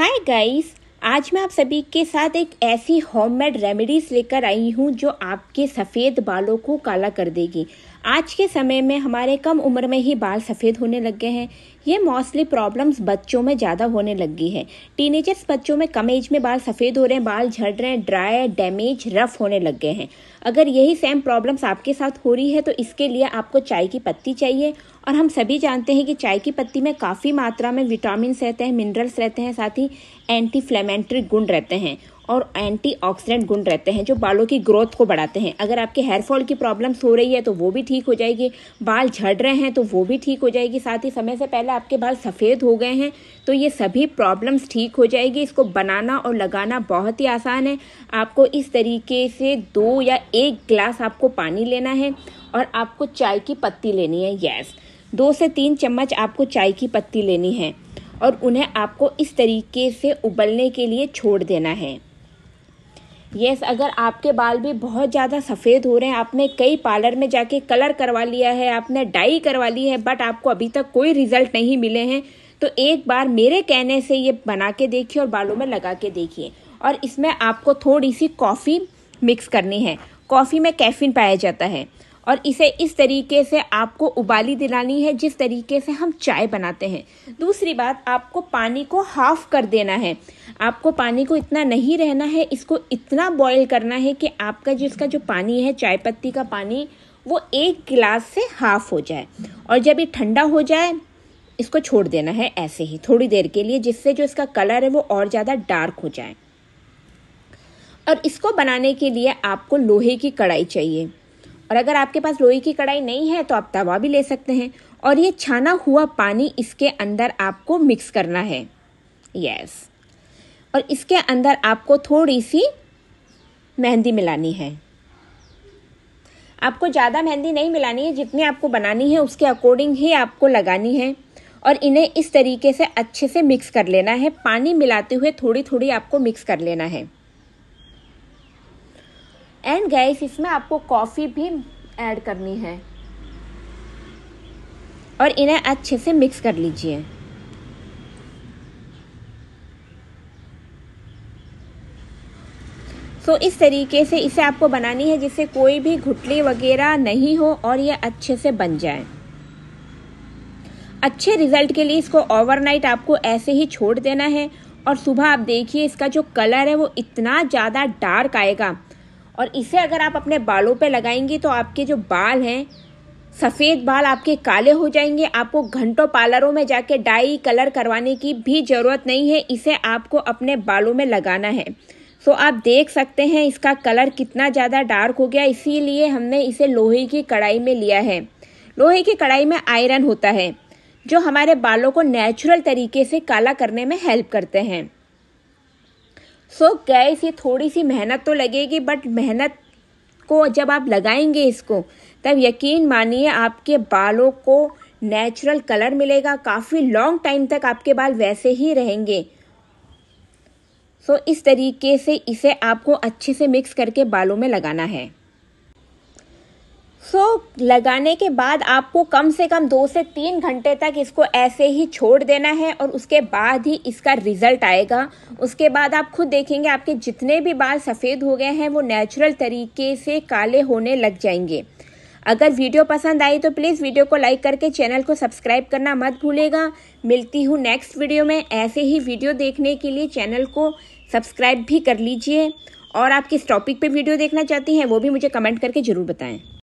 hi guys आज मैं आप सभी के साथ एक ऐसी होममेड रेमेडीज लेकर आई हूँ जो आपके सफ़ेद बालों को काला कर देगी आज के समय में हमारे कम उम्र में ही बाल सफ़ेद होने लग गए हैं ये मोस्टली प्रॉब्लम्स बच्चों में ज़्यादा होने लगी है टीनेजर्स बच्चों में कम एज में बाल सफ़ेद हो रहे हैं बाल झड़ रहे हैं ड्राई डैमेज रफ होने लग गए हैं अगर यही सेम प्रॉब्लम्स आपके साथ हो रही है तो इसके लिए आपको चाय की पत्ती चाहिए और हम सभी जानते हैं कि चाय की पत्ती में काफ़ी मात्रा में विटामिन रहते हैं मिनरल्स रहते हैं साथ ही एंटी फ्लेमेंट्री गुण रहते हैं और एंटीऑक्सीडेंट गुण रहते हैं जो बालों की ग्रोथ को बढ़ाते हैं अगर आपके हेयर फॉल की प्रॉब्लम्स हो रही है तो वो भी ठीक हो जाएगी बाल झड़ रहे हैं तो वो भी ठीक हो जाएगी साथ ही समय से पहले आपके बाल सफ़ेद हो गए हैं तो ये सभी प्रॉब्लम्स ठीक हो जाएगी इसको बनाना और लगाना बहुत ही आसान है आपको इस तरीके से दो या एक ग्लास आपको पानी लेना है और आपको चाय की पत्ती लेनी है गैस दो से तीन चम्मच आपको चाय की पत्ती लेनी है और उन्हें आपको इस तरीके से उबलने के लिए छोड़ देना है यस yes, अगर आपके बाल भी बहुत ज़्यादा सफ़ेद हो रहे हैं आपने कई पार्लर में जाके कलर करवा लिया है आपने डाई करवा ली है बट आपको अभी तक कोई रिजल्ट नहीं मिले हैं तो एक बार मेरे कहने से ये बना के देखिए और बालों में लगा के देखिए और इसमें आपको थोड़ी सी कॉफ़ी मिक्स करनी है कॉफ़ी में कैफिन पाया जाता है और इसे इस तरीके से आपको उबाली दिलानी है जिस तरीके से हम चाय बनाते हैं दूसरी बात आपको पानी को हाफ कर देना है आपको पानी को इतना नहीं रहना है इसको इतना बॉयल करना है कि आपका जिसका जो पानी है चाय पत्ती का पानी वो एक गिलास से हाफ हो जाए और जब ये ठंडा हो जाए इसको छोड़ देना है ऐसे ही थोड़ी देर के लिए जिससे जो इसका कलर है वो और ज़्यादा डार्क हो जाए और इसको बनाने के लिए आपको लोहे की कढ़ाई चाहिए और अगर आपके पास लोई की कढ़ाई नहीं है तो आप तवा भी ले सकते हैं और ये छाना हुआ पानी इसके अंदर आपको मिक्स करना है यस और इसके अंदर आपको थोड़ी सी मेहंदी मिलानी है आपको ज़्यादा मेहंदी नहीं मिलानी है जितनी आपको बनानी है उसके अकॉर्डिंग ही आपको लगानी है और इन्हें इस तरीके से अच्छे से मिक्स कर लेना है पानी मिलाते हुए थोड़ी थोड़ी आपको मिक्स कर लेना है एंड गैस इसमें आपको कॉफ़ी भी ऐड करनी है और इन्हें अच्छे से मिक्स कर लीजिए सो so, इस तरीके से इसे आपको बनानी है जिससे कोई भी घुटली वगैरह नहीं हो और ये अच्छे से बन जाए अच्छे रिजल्ट के लिए इसको ओवरनाइट आपको ऐसे ही छोड़ देना है और सुबह आप देखिए इसका जो कलर है वो इतना ज़्यादा डार्क आएगा और इसे अगर आप अपने बालों पे लगाएंगे तो आपके जो बाल हैं सफ़ेद बाल आपके काले हो जाएंगे आपको घंटों पार्लरों में जाके डाई कलर करवाने की भी ज़रूरत नहीं है इसे आपको अपने बालों में लगाना है सो आप देख सकते हैं इसका कलर कितना ज़्यादा डार्क हो गया इसीलिए हमने इसे लोहे की कढ़ाई में लिया है लोहे की कढ़ाई में आयरन होता है जो हमारे बालों को नेचुरल तरीके से काला करने में हेल्प करते हैं सो so गैस ये थोड़ी सी मेहनत तो लगेगी बट मेहनत को जब आप लगाएंगे इसको तब यकीन मानिए आपके बालों को नेचुरल कलर मिलेगा काफ़ी लॉन्ग टाइम तक आपके बाल वैसे ही रहेंगे सो so, इस तरीके से इसे आपको अच्छे से मिक्स करके बालों में लगाना है सो so, लगाने के बाद आपको कम से कम दो से तीन घंटे तक इसको ऐसे ही छोड़ देना है और उसके बाद ही इसका रिजल्ट आएगा उसके बाद आप खुद देखेंगे आपके जितने भी बाल सफ़ेद हो गए हैं वो नेचुरल तरीके से काले होने लग जाएंगे अगर वीडियो पसंद आई तो प्लीज़ वीडियो को लाइक करके चैनल को सब्सक्राइब करना मत भूलेगा मिलती हूँ नेक्स्ट वीडियो में ऐसे ही वीडियो देखने के लिए चैनल को सब्सक्राइब भी कर लीजिए और आप किस टॉपिक पे वीडियो देखना चाहती हैं वो भी मुझे कमेंट करके ज़रूर बताएं